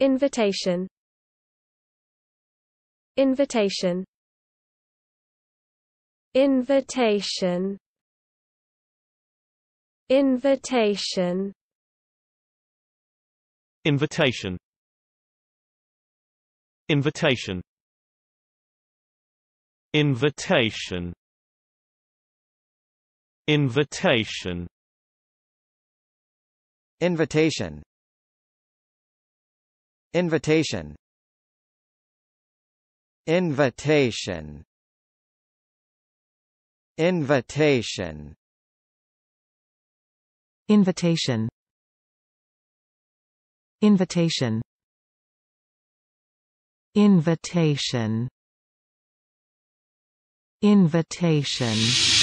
Invitation Invitation Invitation Invitation Invitation Invitation Invitation Invitation Invitation Invitation Invitation Invitation Invitation Invitation Invitation Invitation